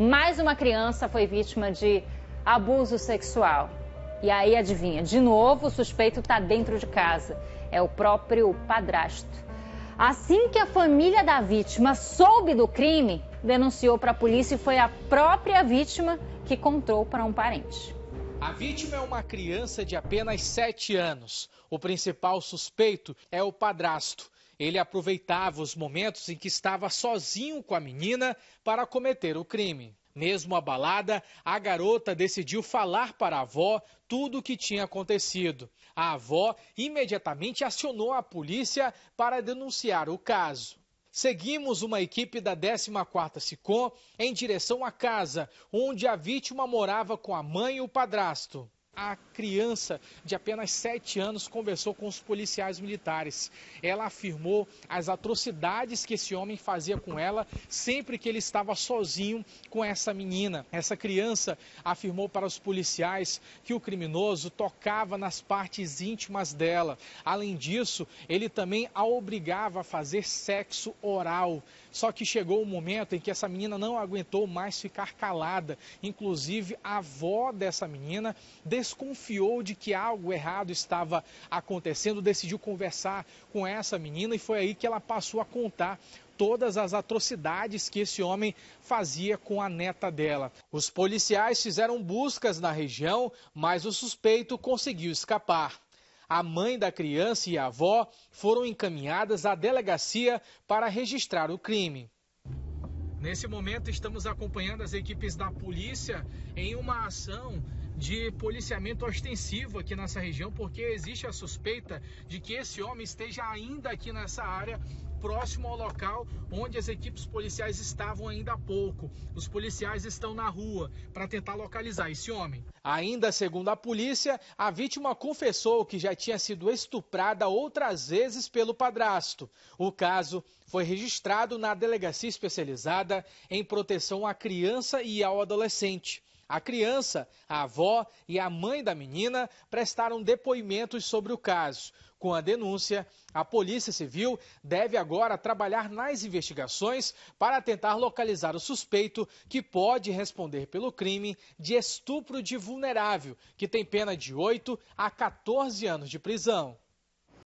mais uma criança foi vítima de abuso sexual. E aí, adivinha, de novo o suspeito está dentro de casa. É o próprio padrasto. Assim que a família da vítima soube do crime, denunciou para a polícia e foi a própria vítima que contou para um parente. A vítima é uma criança de apenas 7 anos. O principal suspeito é o padrasto. Ele aproveitava os momentos em que estava sozinho com a menina para cometer o crime. Mesmo abalada, a garota decidiu falar para a avó tudo o que tinha acontecido. A avó imediatamente acionou a polícia para denunciar o caso. Seguimos uma equipe da 14ª SICOM em direção à casa, onde a vítima morava com a mãe e o padrasto a criança de apenas 7 anos conversou com os policiais militares. Ela afirmou as atrocidades que esse homem fazia com ela sempre que ele estava sozinho com essa menina. Essa criança afirmou para os policiais que o criminoso tocava nas partes íntimas dela. Além disso, ele também a obrigava a fazer sexo oral. Só que chegou o um momento em que essa menina não aguentou mais ficar calada. Inclusive, a avó dessa menina descobriu desconfiou de que algo errado estava acontecendo, decidiu conversar com essa menina e foi aí que ela passou a contar todas as atrocidades que esse homem fazia com a neta dela. Os policiais fizeram buscas na região, mas o suspeito conseguiu escapar. A mãe da criança e a avó foram encaminhadas à delegacia para registrar o crime. Nesse momento, estamos acompanhando as equipes da polícia em uma ação de policiamento ostensivo aqui nessa região, porque existe a suspeita de que esse homem esteja ainda aqui nessa área próximo ao local onde as equipes policiais estavam ainda há pouco. Os policiais estão na rua para tentar localizar esse homem. Ainda segundo a polícia, a vítima confessou que já tinha sido estuprada outras vezes pelo padrasto. O caso foi registrado na delegacia especializada em proteção à criança e ao adolescente. A criança, a avó e a mãe da menina prestaram depoimentos sobre o caso. Com a denúncia, a Polícia Civil deve agora trabalhar nas investigações para tentar localizar o suspeito que pode responder pelo crime de estupro de vulnerável, que tem pena de 8 a 14 anos de prisão.